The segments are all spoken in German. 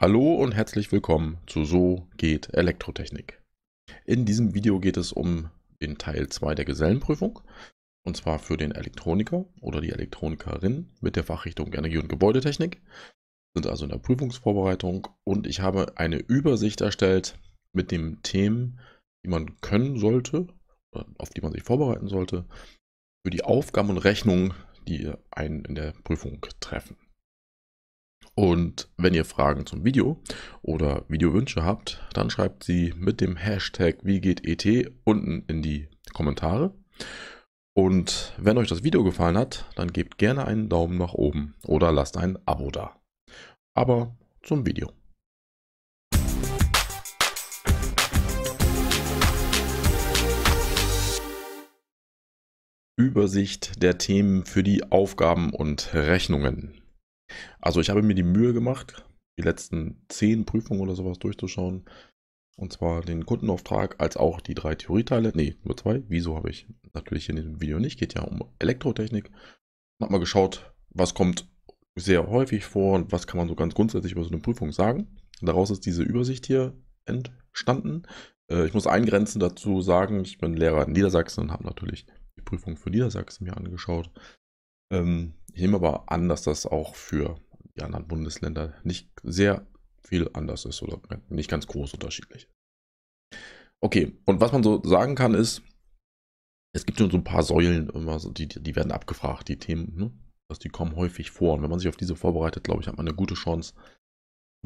Hallo und herzlich willkommen zu So geht Elektrotechnik. In diesem Video geht es um den Teil 2 der Gesellenprüfung und zwar für den Elektroniker oder die Elektronikerin mit der Fachrichtung Energie- und Gebäudetechnik. Wir Sind also in der Prüfungsvorbereitung und ich habe eine Übersicht erstellt mit den Themen, die man können sollte, auf die man sich vorbereiten sollte, für die Aufgaben und Rechnungen, die einen in der Prüfung treffen. Und wenn ihr Fragen zum Video oder Videowünsche habt, dann schreibt sie mit dem Hashtag WieGehtET unten in die Kommentare. Und wenn euch das Video gefallen hat, dann gebt gerne einen Daumen nach oben oder lasst ein Abo da. Aber zum Video. Übersicht der Themen für die Aufgaben und Rechnungen. Also ich habe mir die Mühe gemacht, die letzten zehn Prüfungen oder sowas durchzuschauen. Und zwar den Kundenauftrag als auch die drei Theorieteile. Nee, nur zwei. Wieso habe ich natürlich in dem Video nicht. Geht ja um Elektrotechnik. Hab mal geschaut, was kommt sehr häufig vor und was kann man so ganz grundsätzlich über so eine Prüfung sagen. Daraus ist diese Übersicht hier entstanden. Äh, ich muss eingrenzen dazu sagen, ich bin Lehrer in Niedersachsen und habe natürlich die Prüfung für Niedersachsen mir angeschaut. Ähm, ich nehme aber an, dass das auch für die anderen Bundesländer nicht sehr viel anders ist oder nicht ganz groß unterschiedlich. Okay, und was man so sagen kann ist, es gibt nur so ein paar Säulen, immer so, die, die werden abgefragt, die Themen, ne? dass also die kommen häufig vor. Und wenn man sich auf diese vorbereitet, glaube ich, hat man eine gute Chance zu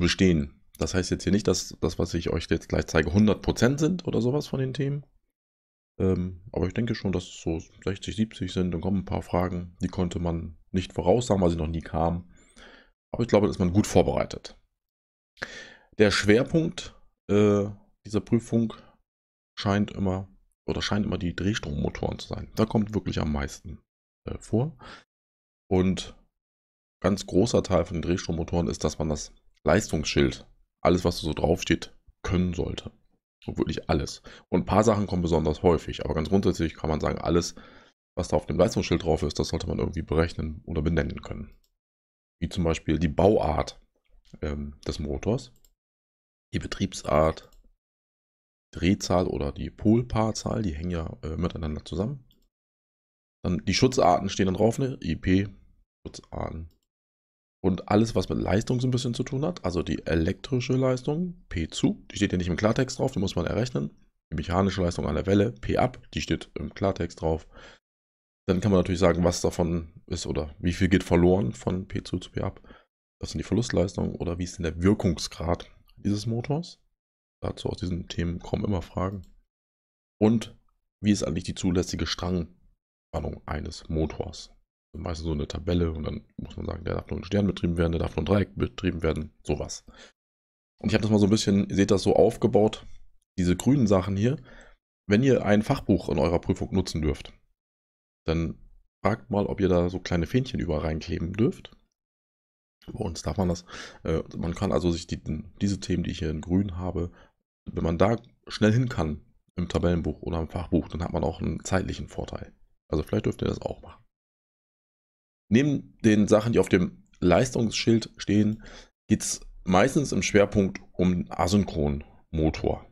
bestehen. Das heißt jetzt hier nicht, dass das, was ich euch jetzt gleich zeige, 100% sind oder sowas von den Themen. Ähm, aber ich denke schon, dass es so 60, 70 sind. Dann kommen ein paar Fragen, die konnte man nicht voraussagen, weil sie noch nie kamen. Aber ich glaube, da ist man gut vorbereitet. Der Schwerpunkt äh, dieser Prüfung scheint immer oder scheint immer die Drehstrommotoren zu sein. Da kommt wirklich am meisten äh, vor. Und ganz großer Teil von den Drehstrommotoren ist, dass man das Leistungsschild, alles was da so draufsteht, können sollte wirklich alles. Und ein paar Sachen kommen besonders häufig, aber ganz grundsätzlich kann man sagen, alles, was da auf dem Leistungsschild drauf ist, das sollte man irgendwie berechnen oder benennen können. Wie zum Beispiel die Bauart ähm, des Motors, die Betriebsart, Drehzahl oder die Polpaarzahl, die hängen ja äh, miteinander zusammen. Dann die Schutzarten stehen dann drauf, ne? IP, Schutzarten, und alles, was mit Leistung so ein bisschen zu tun hat, also die elektrische Leistung, P zu, die steht ja nicht im Klartext drauf, die muss man errechnen. Die mechanische Leistung an der Welle, P ab, die steht im Klartext drauf. Dann kann man natürlich sagen, was davon ist oder wie viel geht verloren von P zu zu P ab. Was sind die Verlustleistungen oder wie ist denn der Wirkungsgrad dieses Motors? Dazu aus diesen Themen kommen immer Fragen. Und wie ist eigentlich die zulässige Strangspannung eines Motors? meistens so eine Tabelle und dann muss man sagen, der darf nur ein Stern betrieben werden, der darf nur ein Dreieck betrieben werden, sowas. Und ich habe das mal so ein bisschen, ihr seht das so aufgebaut, diese grünen Sachen hier. Wenn ihr ein Fachbuch in eurer Prüfung nutzen dürft, dann fragt mal, ob ihr da so kleine Fähnchen über reinkleben dürft. Bei uns darf man das. Äh, man kann also sich die, diese Themen, die ich hier in grün habe, wenn man da schnell hin kann im Tabellenbuch oder im Fachbuch, dann hat man auch einen zeitlichen Vorteil. Also vielleicht dürft ihr das auch machen. Neben den Sachen, die auf dem Leistungsschild stehen, geht es meistens im Schwerpunkt um Asynchronmotor.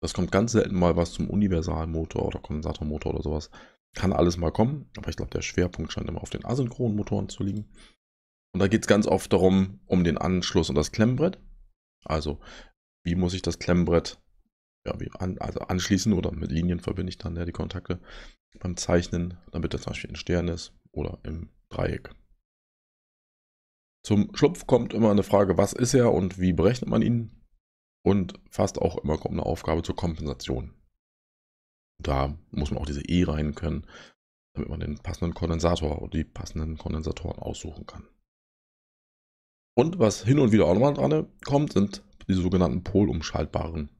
Das kommt ganz selten mal was zum Universalmotor oder Kondensatormotor oder sowas. Kann alles mal kommen, aber ich glaube, der Schwerpunkt scheint immer auf den Asynchronmotoren zu liegen. Und da geht es ganz oft darum, um den Anschluss und das Klemmbrett. Also, wie muss ich das Klemmbrett ja, wie an, also anschließen oder mit Linien verbinde ich dann ja die Kontakte beim Zeichnen, damit das zum Beispiel ein Stern ist oder im Dreieck. Zum Schlupf kommt immer eine Frage, was ist er und wie berechnet man ihn? Und fast auch immer kommt eine Aufgabe zur Kompensation. Da muss man auch diese E rein können, damit man den passenden Kondensator oder die passenden Kondensatoren aussuchen kann. Und was hin und wieder auch nochmal dran kommt, sind die sogenannten polumschaltbaren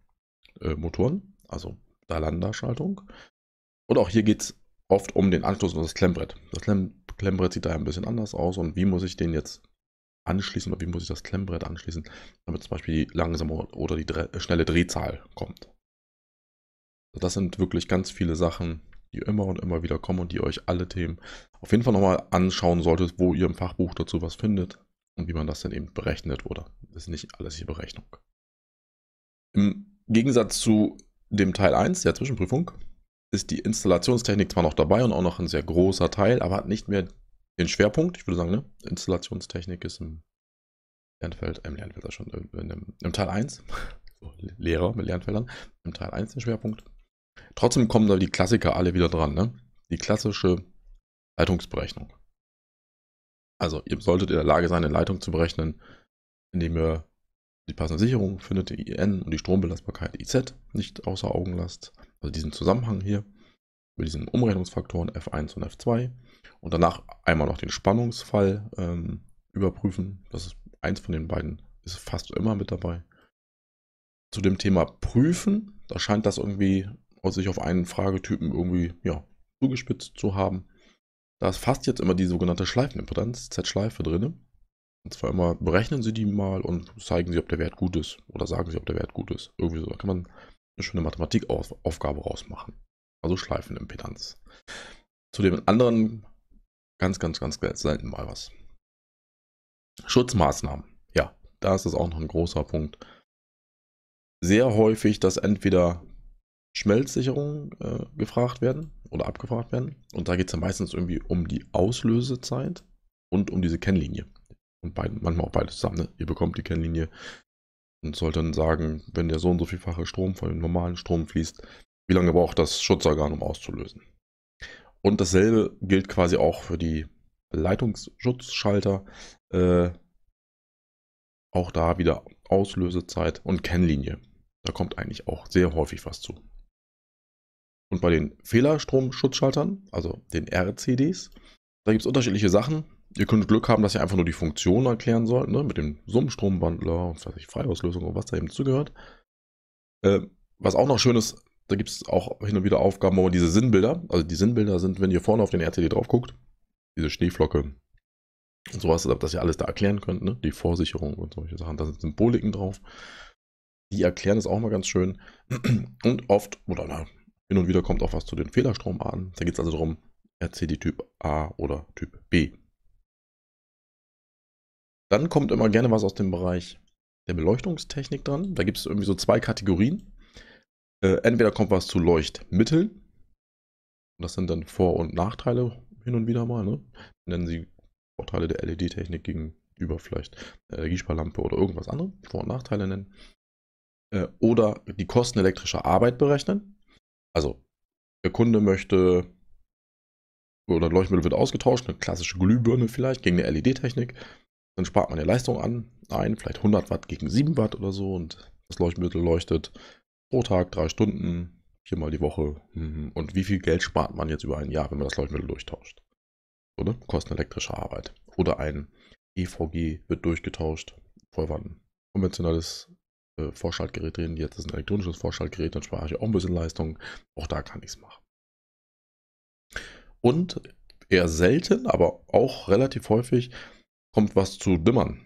äh, Motoren, also Dalanda-Schaltung. Und auch hier geht es oft um den Anschluss und das Klemmbrett. Das Klemm Klemmbrett sieht daher ein bisschen anders aus und wie muss ich den jetzt anschließen oder wie muss ich das Klemmbrett anschließen, damit zum Beispiel die langsame oder die Dre äh, schnelle Drehzahl kommt. Also das sind wirklich ganz viele Sachen, die immer und immer wieder kommen und die euch alle Themen auf jeden Fall nochmal anschauen solltet, wo ihr im Fachbuch dazu was findet und wie man das dann eben berechnet oder Das ist nicht alles hier Berechnung. Im Gegensatz zu dem Teil 1 der Zwischenprüfung ist die Installationstechnik zwar noch dabei und auch noch ein sehr großer Teil, aber hat nicht mehr den Schwerpunkt. Ich würde sagen, ne? Installationstechnik ist im Lernfeld, im Lernfeld schon im, im Teil 1. Lehrer mit Lernfeldern, im Teil 1 den Schwerpunkt. Trotzdem kommen da die Klassiker alle wieder dran, ne? Die klassische Leitungsberechnung. Also, ihr solltet in der Lage sein, eine Leitung zu berechnen, indem ihr die passende Sicherung findet, die IN und die Strombelastbarkeit IZ nicht außer Augen lasst also diesen Zusammenhang hier mit diesen Umrechnungsfaktoren F1 und F2 und danach einmal noch den Spannungsfall ähm, überprüfen. Das ist eins von den beiden, ist fast immer mit dabei. Zu dem Thema Prüfen, da scheint das irgendwie sich auf einen Fragetypen irgendwie ja, zugespitzt zu haben. Da ist fast jetzt immer die sogenannte Schleifenimpotenz, Z-Schleife drin. Und zwar immer berechnen Sie die mal und zeigen Sie, ob der Wert gut ist. Oder sagen Sie, ob der Wert gut ist. Irgendwie so. Da kann man eine schöne Mathematikaufgabe rausmachen. Also Schleifenimpedanz. Zu dem anderen ganz, ganz, ganz selten mal was. Schutzmaßnahmen. Ja, da ist es auch noch ein großer Punkt. Sehr häufig, dass entweder Schmelzsicherungen äh, gefragt werden oder abgefragt werden. Und da geht es ja meistens irgendwie um die Auslösezeit und um diese Kennlinie. Und beiden, manchmal auch beides zusammen. Ne? Ihr bekommt die Kennlinie, und sollte dann sagen, wenn der so und so vielfache Strom von dem normalen Strom fließt, wie lange braucht das Schutzorgan, um auszulösen. Und dasselbe gilt quasi auch für die Leitungsschutzschalter. Äh, auch da wieder Auslösezeit und Kennlinie. Da kommt eigentlich auch sehr häufig was zu. Und bei den Fehlerstromschutzschaltern, also den RCDs, da gibt es unterschiedliche Sachen. Ihr könnt Glück haben, dass ihr einfach nur die Funktion erklären sollt, ne? mit dem Summenstromwandler und was ich, Freiauslösung und was da eben zugehört. Äh, was auch noch schön ist, da gibt es auch hin und wieder Aufgaben, wo man diese Sinnbilder, also die Sinnbilder sind, wenn ihr vorne auf den RTD drauf guckt, diese Schneeflocke und sowas, dass ihr alles da erklären könnt, ne? die Vorsicherung und solche Sachen, da sind Symboliken drauf. Die erklären es auch mal ganz schön. Und oft, oder na, hin und wieder kommt auch was zu den Fehlerstromarten. Da geht es also darum, RCD Typ A oder Typ B. Dann kommt immer gerne was aus dem Bereich der Beleuchtungstechnik dran. Da gibt es irgendwie so zwei Kategorien. Äh, entweder kommt was zu Leuchtmitteln. Das sind dann Vor- und Nachteile hin und wieder mal. Ne? Nennen sie Vorteile der LED-Technik gegenüber vielleicht Energiesparlampe oder irgendwas anderes. Vor- und Nachteile nennen. Äh, oder die Kosten elektrischer Arbeit berechnen. Also, der Kunde möchte oder Leuchtmittel wird ausgetauscht, eine klassische Glühbirne vielleicht gegen eine LED-Technik. Dann spart man ja Leistung an, ein, vielleicht 100 Watt gegen 7 Watt oder so und das Leuchtmittel leuchtet pro Tag drei Stunden, viermal die Woche. Mhm. Und wie viel Geld spart man jetzt über ein Jahr, wenn man das Leuchtmittel durchtauscht? Oder? Kosten elektrische Arbeit. Oder ein EVG wird durchgetauscht. Vorher war ein konventionelles äh, Vorschaltgerät drin, jetzt ist ein elektronisches Vorschaltgerät, dann spare ich auch ein bisschen Leistung. Auch da kann ich es machen. Und eher selten, aber auch relativ häufig kommt was zu dimmern.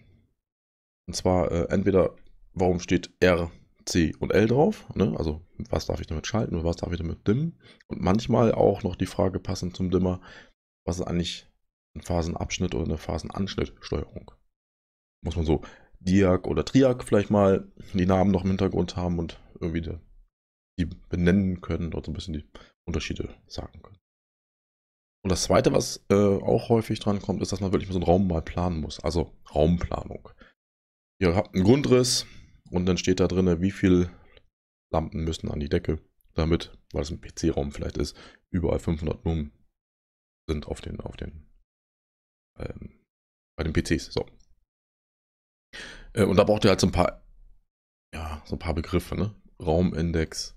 Und zwar äh, entweder, warum steht R, C und L drauf? Ne? Also, was darf ich damit schalten und was darf ich damit dimmen? Und manchmal auch noch die Frage passend zum Dimmer, was ist eigentlich ein Phasenabschnitt oder eine Phasenanschnittsteuerung? Muss man so Diag oder Triag vielleicht mal die Namen noch im Hintergrund haben und irgendwie die benennen können, dort so ein bisschen die Unterschiede sagen können. Und das Zweite, was äh, auch häufig dran kommt, ist, dass man wirklich so einen Raum mal planen muss. Also Raumplanung. Ihr habt einen Grundriss und dann steht da drin, wie viele Lampen müssen an die Decke, damit, weil es ein PC-Raum vielleicht ist, überall 500 Lumen sind auf den, auf den, ähm, bei den PCs. So. Äh, und da braucht ihr halt so ein paar, ja, so ein paar Begriffe, ne? Raumindex,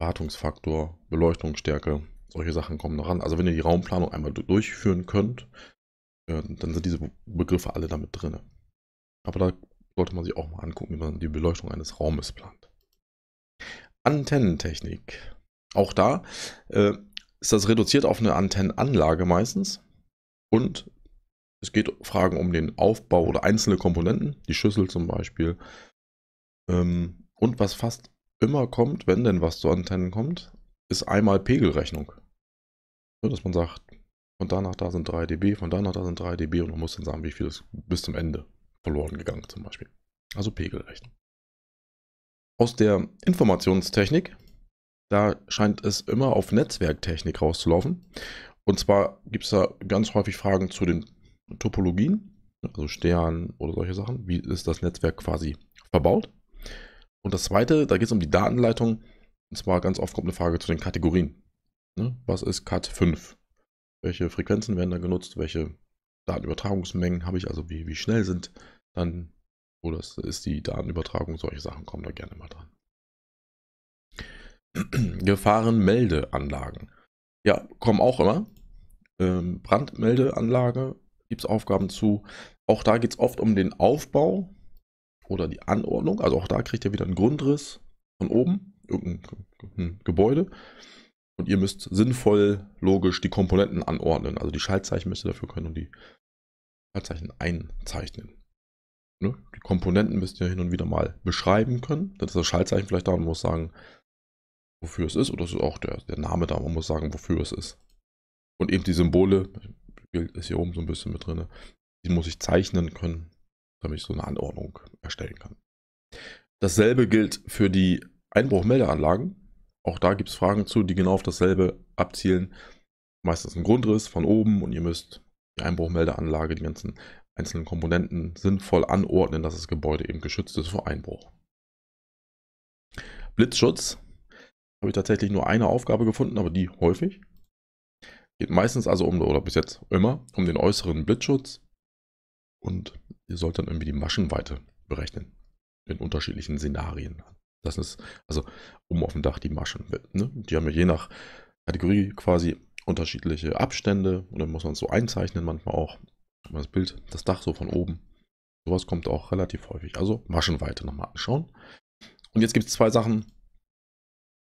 Wartungsfaktor, Beleuchtungsstärke, solche Sachen kommen daran. Also wenn ihr die Raumplanung einmal durchführen könnt, ähm, dann sind diese Begriffe alle damit drin. Aber da sollte man sich auch mal angucken, wie man die Beleuchtung eines Raumes plant. Antennentechnik. Auch da äh, ist das reduziert auf eine Antennenanlage meistens. Und es geht um Fragen um den Aufbau oder einzelne Komponenten, die Schüssel zum Beispiel. Ähm, und was fast immer kommt, wenn denn was zu Antennen kommt, ist einmal Pegelrechnung. So, dass man sagt, von da nach da sind 3 dB, von da nach da sind 3 dB und man muss dann sagen, wie viel ist bis zum Ende verloren gegangen zum Beispiel. Also Pegelrechnung. Aus der Informationstechnik, da scheint es immer auf Netzwerktechnik rauszulaufen. Und zwar gibt es da ganz häufig Fragen zu den Topologien, also Stern oder solche Sachen. Wie ist das Netzwerk quasi verbaut? Und das zweite, da geht es um die Datenleitung und zwar ganz oft kommt eine Frage zu den Kategorien. Ne? Was ist Cat 5? Welche Frequenzen werden da genutzt? Welche Datenübertragungsmengen habe ich? Also wie, wie schnell sind dann, oder oh, ist die Datenübertragung? Solche Sachen kommen da gerne mal dran. Gefahrenmeldeanlagen. Ja, kommen auch immer. Ähm, Brandmeldeanlage gibt es Aufgaben zu. Auch da geht es oft um den Aufbau oder die Anordnung. Also auch da kriegt ihr wieder einen Grundriss von oben irgendein hm, Gebäude und ihr müsst sinnvoll, logisch die Komponenten anordnen. Also die Schaltzeichen müsst ihr dafür können und die Schaltzeichen einzeichnen. Ne? Die Komponenten müsst ihr hin und wieder mal beschreiben können. Dann ist das Schaltzeichen vielleicht da und muss sagen, wofür es ist. Oder es ist auch der, der Name da, man muss sagen, wofür es ist. Und eben die Symbole, ist hier oben so ein bisschen mit drin, ne? die muss ich zeichnen können, damit ich so eine Anordnung erstellen kann. Dasselbe gilt für die Einbruchmeldeanlagen. Auch da gibt es Fragen zu, die genau auf dasselbe abzielen. Meistens ein Grundriss von oben und ihr müsst die Einbruchmeldeanlage, die ganzen einzelnen Komponenten sinnvoll anordnen, dass das Gebäude eben geschützt ist vor Einbruch. Blitzschutz habe ich tatsächlich nur eine Aufgabe gefunden, aber die häufig. Geht meistens also um, oder bis jetzt immer, um den äußeren Blitzschutz. Und ihr sollt dann irgendwie die Maschenweite berechnen. In unterschiedlichen Szenarien. Das ist, also oben auf dem Dach die Maschen. Ne? Die haben ja je nach Kategorie quasi unterschiedliche Abstände und dann muss man es so einzeichnen manchmal auch. Das Bild, das Dach so von oben. Sowas kommt auch relativ häufig. Also Maschenweite nochmal anschauen. Und jetzt gibt es zwei Sachen,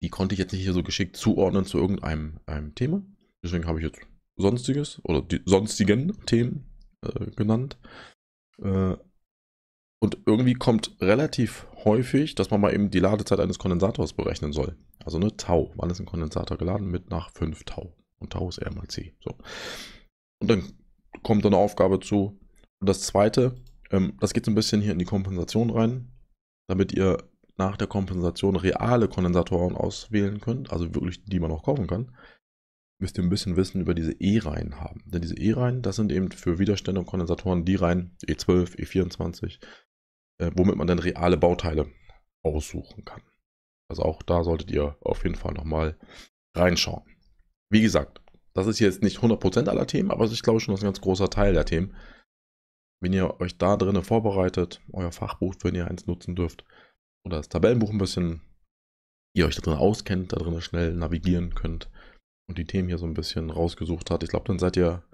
die konnte ich jetzt nicht hier so geschickt zuordnen zu irgendeinem Thema. Deswegen habe ich jetzt sonstiges oder die sonstigen Themen äh, genannt. Äh, und irgendwie kommt relativ häufig, dass man mal eben die Ladezeit eines Kondensators berechnen soll. Also eine Tau. Wann ist ein Kondensator geladen? Mit nach 5 Tau. Und Tau ist R mal C. So. Und dann kommt eine Aufgabe zu. Und das zweite, ähm, das geht so ein bisschen hier in die Kompensation rein, damit ihr nach der Kompensation reale Kondensatoren auswählen könnt, also wirklich die man auch kaufen kann, müsst ihr ein bisschen Wissen über diese E-Reihen haben. Denn diese E-Reihen, das sind eben für Widerstände und Kondensatoren die Reihen E12, E24, äh, womit man dann reale Bauteile aussuchen kann. Also auch da solltet ihr auf jeden Fall nochmal reinschauen. Wie gesagt, das ist jetzt nicht 100% aller Themen, aber es ist, glaube ich, schon ein ganz großer Teil der Themen. Wenn ihr euch da drinnen vorbereitet, euer Fachbuch, wenn ihr eins nutzen dürft, oder das Tabellenbuch ein bisschen, ihr euch da drin auskennt, da drin schnell navigieren könnt und die Themen hier so ein bisschen rausgesucht habt, ich glaube, dann seid ihr,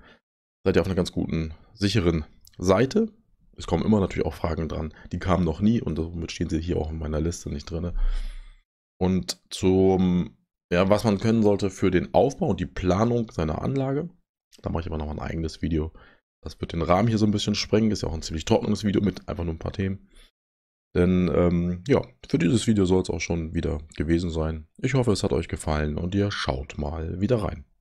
seid ihr auf einer ganz guten, sicheren Seite es kommen immer natürlich auch Fragen dran. Die kamen noch nie und somit stehen sie hier auch in meiner Liste nicht drin. Und zum, ja, was man können sollte für den Aufbau und die Planung seiner Anlage. Da mache ich aber noch ein eigenes Video. Das wird den Rahmen hier so ein bisschen sprengen. Ist ja auch ein ziemlich trockenes Video mit einfach nur ein paar Themen. Denn ähm, ja, für dieses Video soll es auch schon wieder gewesen sein. Ich hoffe, es hat euch gefallen und ihr schaut mal wieder rein.